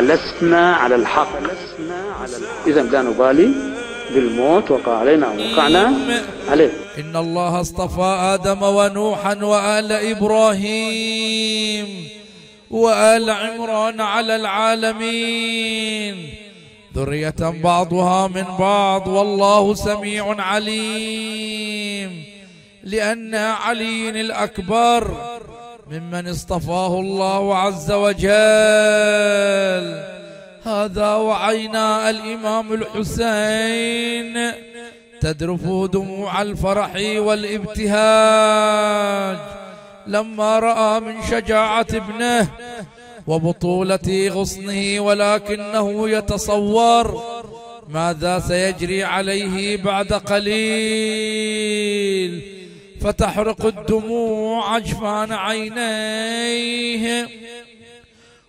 فلسنا على الحق إذا لا نبالي بالموت وقع علينا وقعنا عليه إن الله اصطفى آدم ونوحا وآل إبراهيم وآل عمران على العالمين ذرية بعضها من بعض والله سميع عليم لأن علي الأكبر ممن اصطفاه الله عز وجل هذا وعينا الإمام الحسين تدرف دموع الفرح والابتهاج لما رأى من شجاعة ابنه وبطولة غصنه ولكنه يتصور ماذا سيجري عليه بعد قليل فتحرق الدموع عجفان عينيه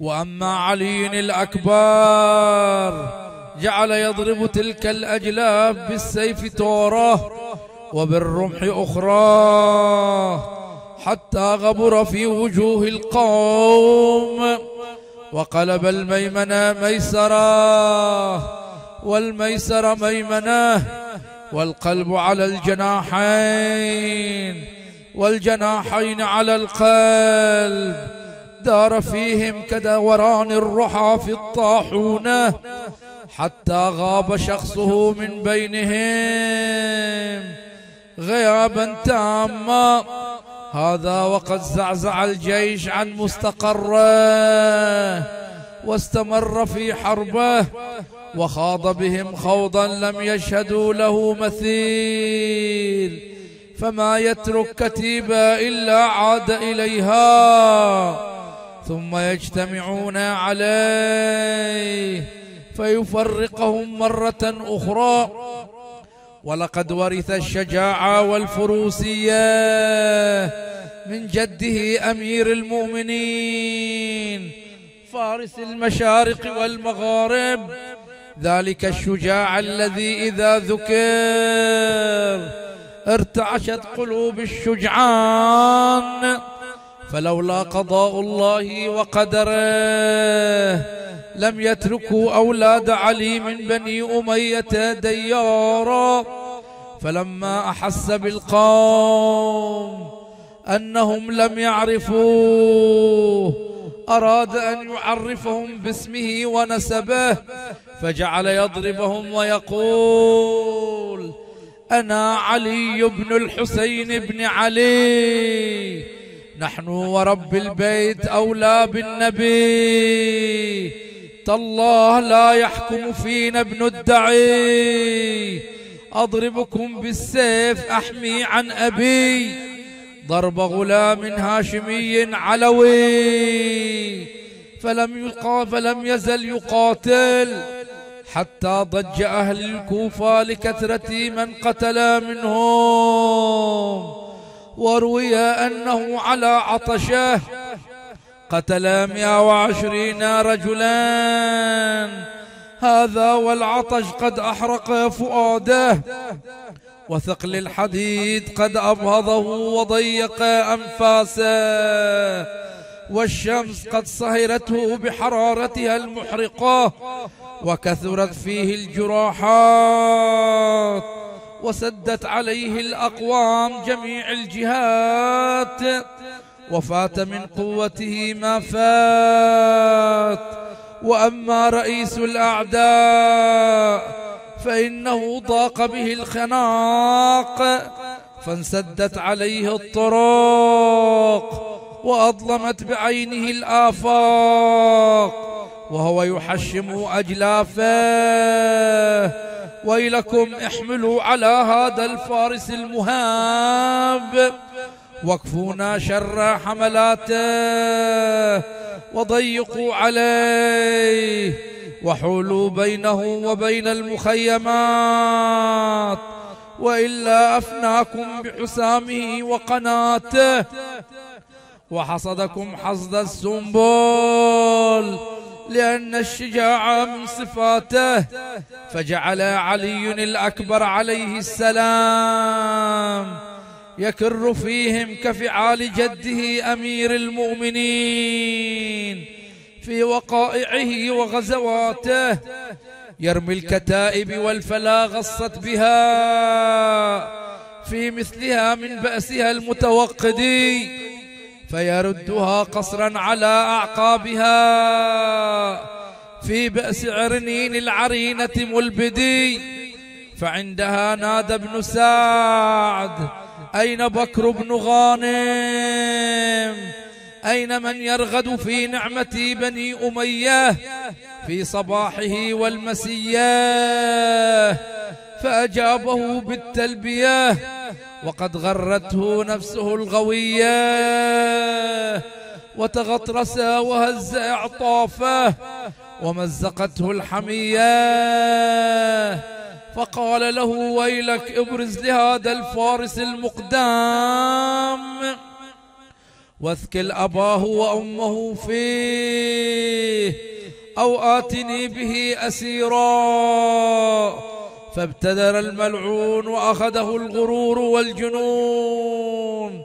وأما علي الأكبر جعل يضرب تلك الأجلاب بالسيف توره وبالرمح أخرى حتى غبر في وجوه القوم وقلب الميمنة ميسرة والميسر ميمناه والقلب على الجناحين والجناحين على القلب دار فيهم كدوران الرحى في الطاحونه حتى غاب شخصه من بينهم غيابا تاما هذا وقد زعزع الجيش عن مستقره واستمر في حربه وخاض بهم خوضا لم يشهدوا له مثيل فما يترك كتيبة إلا عاد إليها ثم يجتمعون عليه فيفرقهم مرة أخرى ولقد ورث الشجاعة والفروسية من جده أمير المؤمنين فارس المشارق والمغارب ذلك الشجاع الذي إذا ذكر ارتعشت قلوب الشجعان فلولا قضاء الله وقدره لم يتركوا أولاد علي من بني أمية ديارا فلما أحس بالقوم أنهم لم يعرفوه أراد أن يعرفهم باسمه ونسبه فجعل يضربهم ويقول أنا علي بن الحسين بن علي نحن ورب البيت أولى بالنبي تالله لا يحكم فينا ابن الدعي أضربكم بالسيف أحمي عن أبي ضرب غلام هاشمي علوي فلم, يقا فلم يزل يقاتل حتى ضج أهل الكوفة لكثرة من قتل منهم وروي أنه على عطشه قتل 120 رجلا هذا والعطش قد أحرق فؤاده وثقل الحديد قد أبهضه وضيق أنفاسه والشمس قد صهرته بحرارتها المحرقة وكثرت فيه الجراحات وسدت عليه الأقوام جميع الجهات وفات من قوته ما فات وأما رئيس الأعداء فإنه ضاق به الخناق فانسدت عليه الطرق وأظلمت بعينه الآفاق وهو يحشم أجلافه ويلكم احملوا على هذا الفارس المهاب وقفونا شر حملاته وضيقوا عليه وحولوا بينه وبين المخيمات وإلا أفناكم بحسامه وقناته وحصدكم حصد السنبل لأن الشجاعة من صفاته فجعل علي الأكبر عليه السلام يكر فيهم كفعال جده أمير المؤمنين في وقائعه وغزواته يرمي الكتائب والفلا غصت بها في مثلها من بأسها المتوقدين فيردها قصرا على أعقابها في بأس عرنين العرينة ملبدي فعندها نادى ابن سعد أين بكر بن غانم أين من يرغد في نعمة بني أمية في صباحه والمسية فأجابه بالتلبية وقد غرته نفسه الغوية وتغطرس وهز إعطافه ومزقته الحمية فقال له ويلك ابرز لهذا الفارس المقدام واثكل أباه وأمه فيه أو آتني به أسيرا فابتدر الملعون وأخذه الغرور والجنون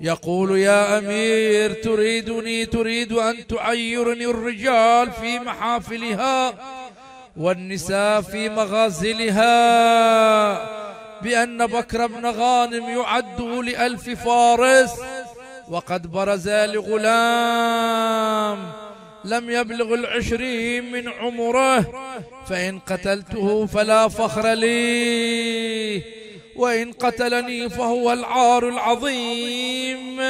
يقول يا أمير تريدني تريد أن تعيرني الرجال في محافلها والنساء في مغازلها بأن بكر بن غانم يعده لألف فارس وقد برز لغلام لم يبلغ العشرين من عمره فإن قتلته فلا فخر لي وإن قتلني فهو العار العظيم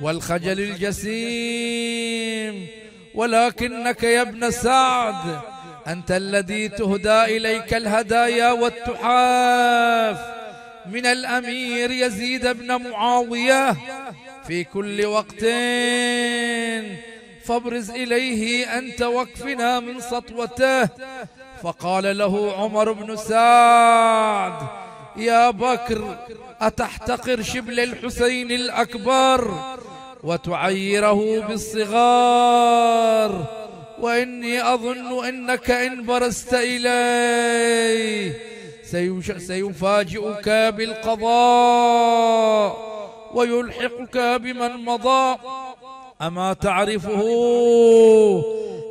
والخجل الجسيم ولكنك يا ابن سعد أنت الذي تهدى إليك الهدايا والتحاف من الأمير يزيد بن معاوية في كل وقت فابرز إليه أنت وكفنا من سطوته فقال له عمر بن سعد يا بكر أتحتقر شبل الحسين الأكبر وتعيره بالصغار وإني أظن أنك إن برزت إليه سيفاجئك بالقضاء ويلحقك بمن مضى أما تعرفه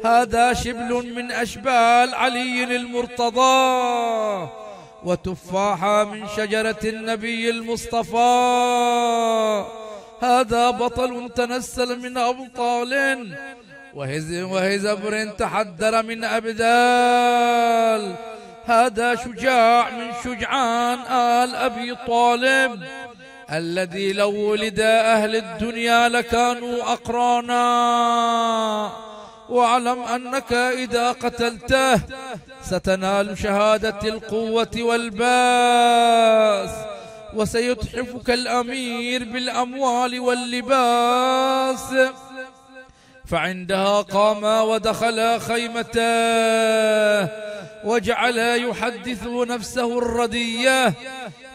هذا شبل من أشبال علي المرتضى وتفاحة من شجرة النبي المصطفى هذا بطل تنسل من أبطال وهزبر تحدر من أبدال هذا شجاع من شجعان آل أبي طالب الذي لو ولد أهل الدنيا لكانوا أقرانا واعلم أنك إذا قتلته ستنال شهادة القوة والباس وسيتحفك الأمير بالأموال واللباس فعندها قام ودخلا خيمته وجعل يحدث نفسه الرديه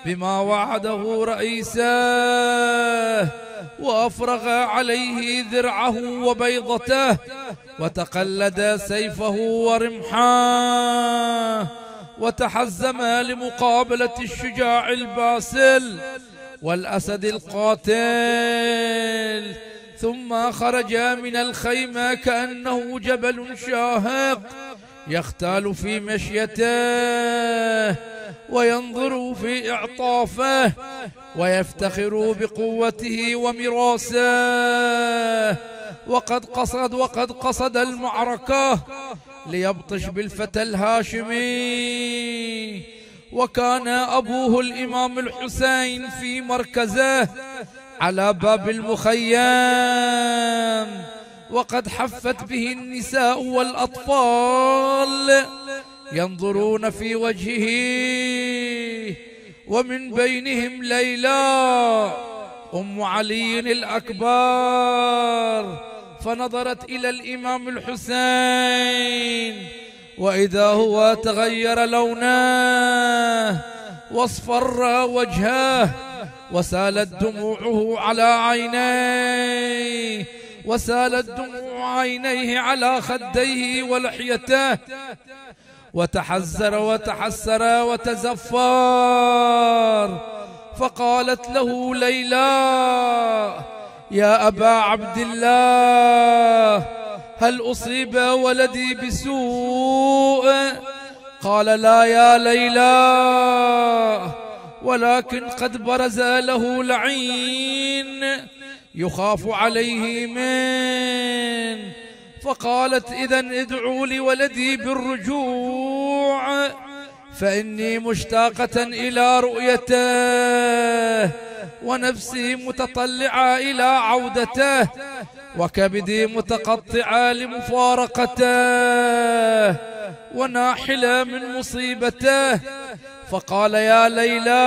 بما وعده رئيساه وأفرغ عليه ذرعه وبيضته وتقلد سيفه ورمحاه وتحزم لمقابلة الشجاع الباسل والأسد القاتل ثم خرج من الخيمة كأنه جبل شاهق يختال في مشيته وينظر في إعطافه ويفتخر بقوته ومراسه وقد قصد وقد قصد المعركة ليبطش بالفتى الهاشمي وكان أبوه الإمام الحسين في مركزه على باب المخيم وقد حفت به النساء والأطفال ينظرون في وجهه ومن بينهم ليلى أم علي الأكبر فنظرت إلى الإمام الحسين وإذا هو تغير لونه واصفر وجهه وسالت دموعه على عينيه وسالت دموع عينيه على خديه ولحيته وتحزر وتحسر وتزفر فقالت له ليلى يا أبا عبد الله هل أصيب ولدي بسوء قال لا يا ليلى ولكن قد برز له لعين يخاف عليه من فقالت إذا ادعوا لولدي بالرجوع فإني مشتاقة إلى رؤيته ونفسي متطلعة إلى عودته وكبدي متقطعة لمفارقته وناحلة من مصيبته فقال يا ليلى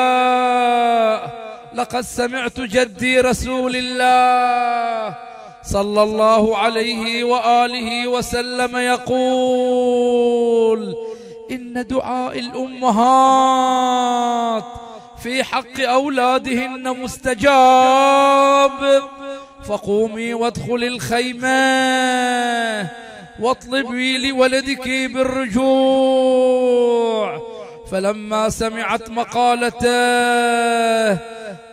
لقد سمعت جدي رسول الله صلى الله عليه وآله وسلم يقول إن دعاء الأمهات في حق أولادهن مستجاب فقومي وادخلي الخيمة واطلبي لولدك بالرجوع فلما سمعت مقالته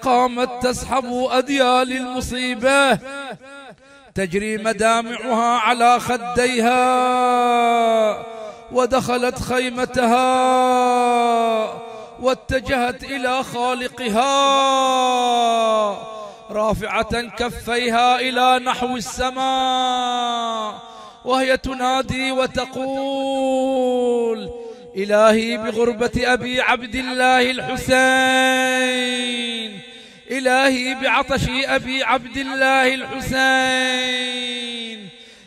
قامت تسحب أديال المصيبة تجري مدامعها على خديها ودخلت خيمتها واتجهت إلى خالقها رافعة كفيها إلى نحو السماء وهي تنادي وتقول إلهي بغربة أبي عبد الله الحسين إلهي بعطش أبي عبد الله الحسين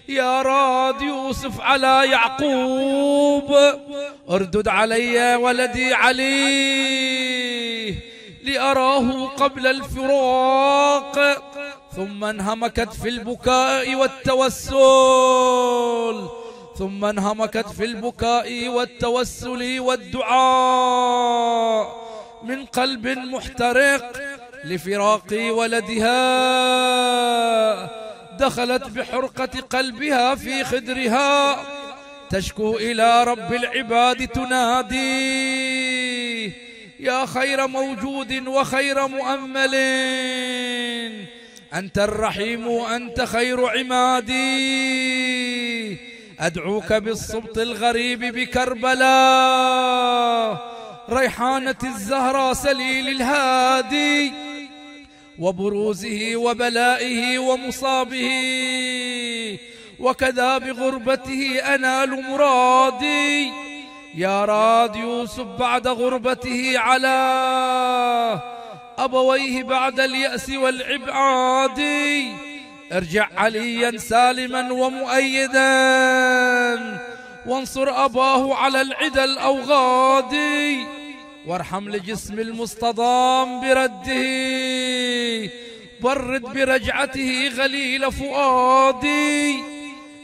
يا راد يوسف على يعقوب اردد علي ولدي علي لأراه قبل الفراق ثم انهمكت في البكاء والتوسل ثم انهمكت في البكاء والتوسل والدعاء من قلب محترق لفراق ولدها دخلت بحرقة قلبها في خدرها تشكو إلى رب العباد تنادي يا خير موجود وخير مؤمل أنت الرحيم وأنت خير عمادي أدعوك بالصبط الغريب بكربلاء ريحانة الزهرة سليل الهادي وبروزه وبلائه ومصابه وكذا بغربته أنال مرادي يا راد يوسف بعد غربته على أبويه بعد اليأس والعبعاد ارجع عليا سالما ومؤيدا وانصر أباه على العدى الأوغادي وارحم لجسم المستضام برده برد برجعته غليل فؤادي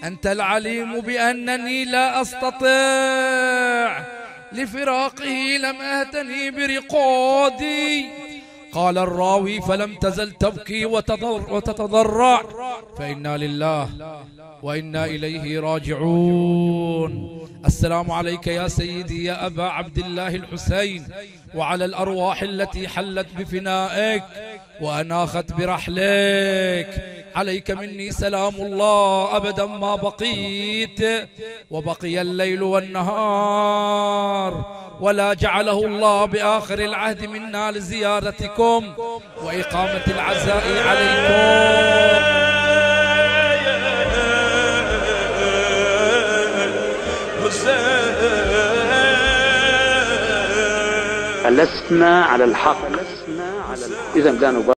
أنت العليم بأنني لا أستطيع لفراقه لم أهتني برقادي قال الراوي فلم تزل تبكي وتضر وتتضرع فإنا لله وإنا إليه راجعون السلام عليك يا سيدي يا أبا عبد الله الحسين وعلى الأرواح التي حلت بفنائك وأناخت برحلك عليك مني سلام الله أبدا ما بقيت وبقي الليل والنهار ولا جعله الله بآخر العهد منا لزيارتكم وإقامة العزاء عليكم فلسنا على الحق إذا لا